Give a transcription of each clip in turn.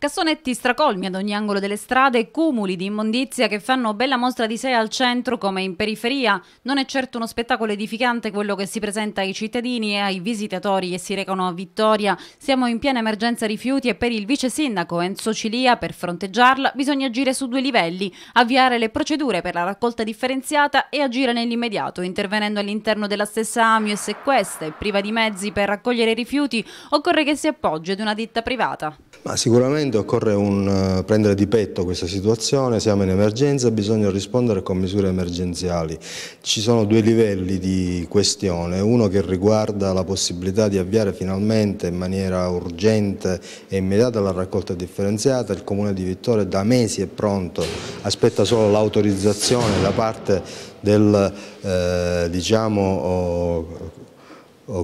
Cassonetti stracolmi ad ogni angolo delle strade, cumuli di immondizia che fanno bella mostra di sé al centro come in periferia. Non è certo uno spettacolo edificante quello che si presenta ai cittadini e ai visitatori che si recano a Vittoria. Siamo in piena emergenza rifiuti e per il vice sindaco Enzo Cilia, per fronteggiarla, bisogna agire su due livelli, avviare le procedure per la raccolta differenziata e agire nell'immediato, intervenendo all'interno della stessa AMIO e se questa è priva di mezzi per raccogliere i rifiuti, occorre che si appoggi ad una ditta privata. Ma sicuramente occorre un, eh, prendere di petto questa situazione, siamo in emergenza, e bisogna rispondere con misure emergenziali. Ci sono due livelli di questione, uno che riguarda la possibilità di avviare finalmente in maniera urgente e immediata la raccolta differenziata, il Comune di Vittoria da mesi è pronto, aspetta solo l'autorizzazione da parte del eh, diciamo, oh,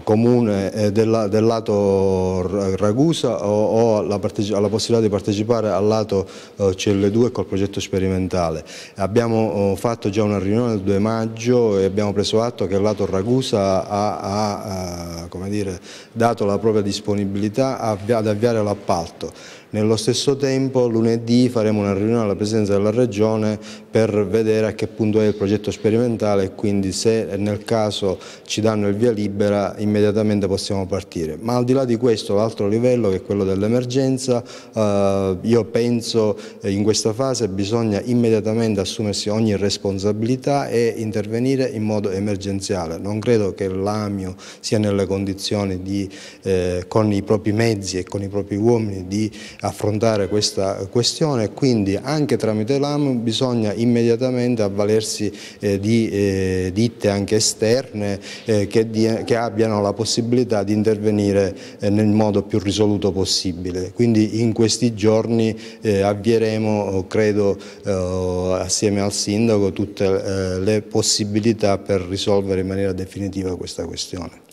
comune eh, del, del, lato Ragusa o, o la, la, possibilità di partecipare al lato eh, CL2 col progetto sperimentale. Abbiamo eh, fatto già una riunione il 2 maggio e abbiamo preso atto che il lato Ragusa ha, ha, ha dire, dato la propria disponibilità ad avviare l'appalto. Nello stesso tempo lunedì faremo una riunione alla Presidenza della Regione per vedere a che punto è il progetto sperimentale e quindi se nel caso ci danno il via libera immediatamente possiamo partire. Ma al di là di questo l'altro livello che è quello dell'emergenza, eh, io penso eh, in questa fase bisogna immediatamente assumersi ogni responsabilità e intervenire in modo emergenziale. Non credo che l'AMIO sia nelle condizioni di, eh, con i propri mezzi e con i propri uomini di affrontare questa questione quindi anche tramite l'AM bisogna immediatamente avvalersi eh, di eh, ditte anche esterne eh, che, di, che, abbiano la possibilità di intervenire eh, nel modo più risoluto possibile. Quindi in questi giorni eh, avvieremo, eh, credo, assieme al Sindaco tutte le possibilità per risolvere in maniera definitiva questa questione.